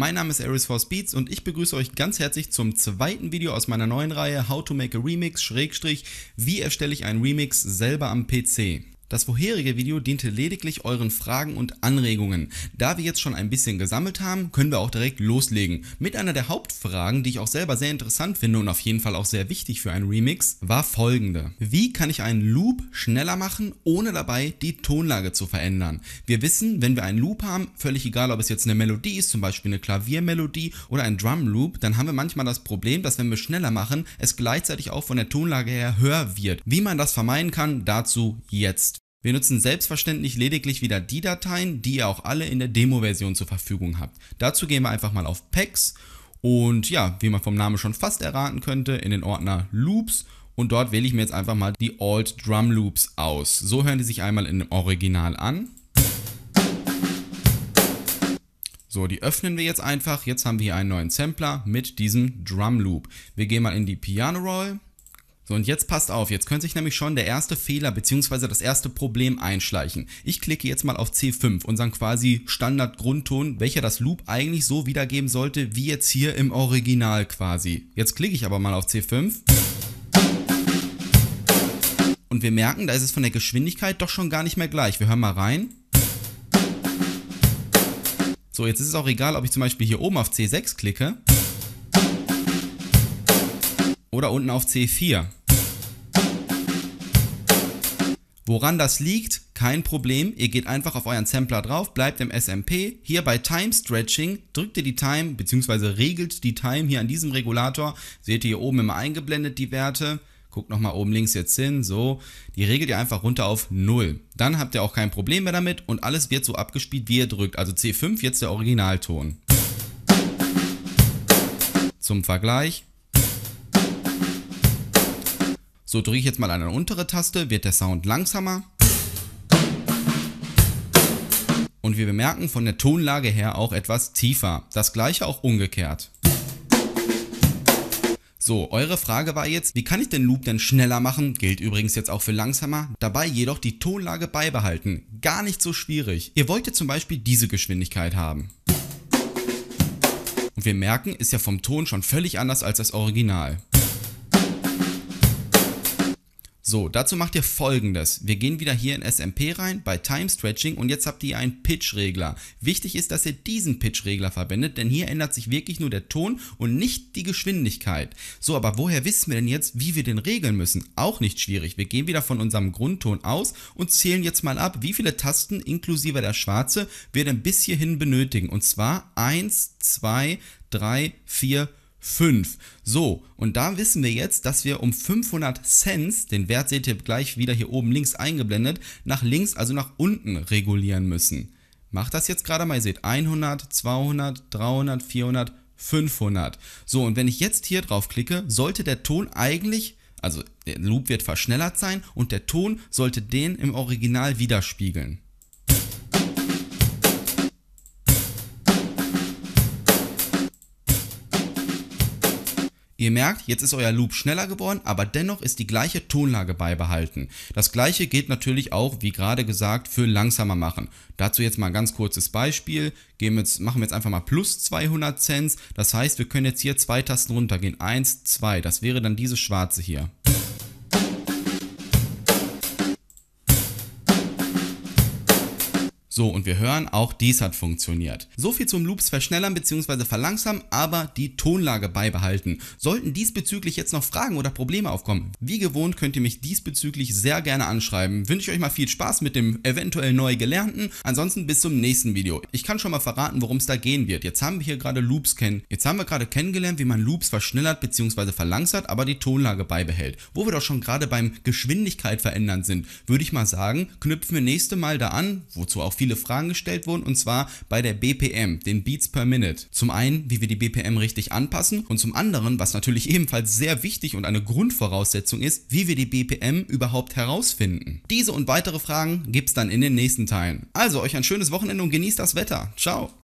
Mein Name ist Aries 4 Speeds und ich begrüße euch ganz herzlich zum zweiten Video aus meiner neuen Reihe How to make a Remix, Schrägstrich, wie erstelle ich einen Remix selber am PC. Das vorherige Video diente lediglich euren Fragen und Anregungen. Da wir jetzt schon ein bisschen gesammelt haben, können wir auch direkt loslegen. Mit einer der Hauptfragen, die ich auch selber sehr interessant finde und auf jeden Fall auch sehr wichtig für einen Remix, war folgende. Wie kann ich einen Loop schneller machen, ohne dabei die Tonlage zu verändern? Wir wissen, wenn wir einen Loop haben, völlig egal ob es jetzt eine Melodie ist, zum Beispiel eine Klaviermelodie oder ein Drum Loop, dann haben wir manchmal das Problem, dass wenn wir schneller machen, es gleichzeitig auch von der Tonlage her höher wird. Wie man das vermeiden kann, dazu jetzt. Wir nutzen selbstverständlich lediglich wieder die Dateien, die ihr auch alle in der Demo-Version zur Verfügung habt. Dazu gehen wir einfach mal auf Packs und ja, wie man vom Namen schon fast erraten könnte, in den Ordner Loops und dort wähle ich mir jetzt einfach mal die Alt Drum Loops aus. So hören die sich einmal im Original an. So, die öffnen wir jetzt einfach. Jetzt haben wir hier einen neuen Sampler mit diesem Drum Loop. Wir gehen mal in die Piano Roll so, und jetzt passt auf, jetzt könnte sich nämlich schon der erste Fehler bzw. das erste Problem einschleichen. Ich klicke jetzt mal auf C5, unseren quasi Standard-Grundton, welcher das Loop eigentlich so wiedergeben sollte, wie jetzt hier im Original quasi. Jetzt klicke ich aber mal auf C5. Und wir merken, da ist es von der Geschwindigkeit doch schon gar nicht mehr gleich. Wir hören mal rein. So, jetzt ist es auch egal, ob ich zum Beispiel hier oben auf C6 klicke oder unten auf C4. Woran das liegt, kein Problem. Ihr geht einfach auf euren Sampler drauf, bleibt im SMP. Hier bei Time Stretching drückt ihr die Time bzw. regelt die Time hier an diesem Regulator. Seht ihr hier oben immer eingeblendet die Werte. Guckt nochmal oben links jetzt hin, so. Die regelt ihr einfach runter auf 0. Dann habt ihr auch kein Problem mehr damit und alles wird so abgespielt, wie ihr drückt. Also C5 jetzt der Originalton. Zum Vergleich, so drücke ich jetzt mal eine untere Taste, wird der Sound langsamer. Und wir bemerken von der Tonlage her auch etwas tiefer. Das gleiche auch umgekehrt. So, eure Frage war jetzt, wie kann ich den Loop denn schneller machen? Gilt übrigens jetzt auch für langsamer. Dabei jedoch die Tonlage beibehalten. Gar nicht so schwierig. Ihr wolltet zum Beispiel diese Geschwindigkeit haben. Und wir merken, ist ja vom Ton schon völlig anders als das Original. So, dazu macht ihr folgendes. Wir gehen wieder hier in SMP rein bei Time Stretching und jetzt habt ihr einen Pitch-Regler. Wichtig ist, dass ihr diesen Pitch-Regler verwendet, denn hier ändert sich wirklich nur der Ton und nicht die Geschwindigkeit. So, aber woher wissen wir denn jetzt, wie wir den regeln müssen? Auch nicht schwierig. Wir gehen wieder von unserem Grundton aus und zählen jetzt mal ab, wie viele Tasten inklusive der schwarze wir denn bis hierhin benötigen. Und zwar 1, 2, 3, 4, 5. 5. So, und da wissen wir jetzt, dass wir um 500 Cent, den Wert seht ihr gleich wieder hier oben links eingeblendet, nach links, also nach unten regulieren müssen. Macht das jetzt gerade mal, ihr seht 100, 200, 300, 400, 500. So, und wenn ich jetzt hier drauf klicke, sollte der Ton eigentlich, also der Loop wird verschnellert sein und der Ton sollte den im Original widerspiegeln. Ihr merkt, jetzt ist euer Loop schneller geworden, aber dennoch ist die gleiche Tonlage beibehalten. Das gleiche gilt natürlich auch, wie gerade gesagt, für langsamer machen. Dazu jetzt mal ein ganz kurzes Beispiel. Gehen wir jetzt, machen wir jetzt einfach mal plus 200 Cent. Das heißt, wir können jetzt hier zwei Tasten runtergehen. eins, zwei. Das wäre dann diese schwarze hier. So, und wir hören, auch dies hat funktioniert. So viel zum Loops verschnellern bzw. verlangsamen, aber die Tonlage beibehalten. Sollten diesbezüglich jetzt noch Fragen oder Probleme aufkommen, wie gewohnt könnt ihr mich diesbezüglich sehr gerne anschreiben. Wünsche ich euch mal viel Spaß mit dem eventuell neu gelernten. Ansonsten bis zum nächsten Video. Ich kann schon mal verraten, worum es da gehen wird. Jetzt haben wir hier gerade Loops kennen. Jetzt haben wir gerade kennengelernt, wie man Loops verschnellert bzw. verlangsamt, aber die Tonlage beibehält. Wo wir doch schon gerade beim Geschwindigkeit verändern sind, würde ich mal sagen, knüpfen wir nächste Mal da an, wozu auch viele viele Fragen gestellt wurden und zwar bei der BPM, den Beats per Minute. Zum einen, wie wir die BPM richtig anpassen und zum anderen, was natürlich ebenfalls sehr wichtig und eine Grundvoraussetzung ist, wie wir die BPM überhaupt herausfinden. Diese und weitere Fragen gibt es dann in den nächsten Teilen. Also euch ein schönes Wochenende und genießt das Wetter. Ciao!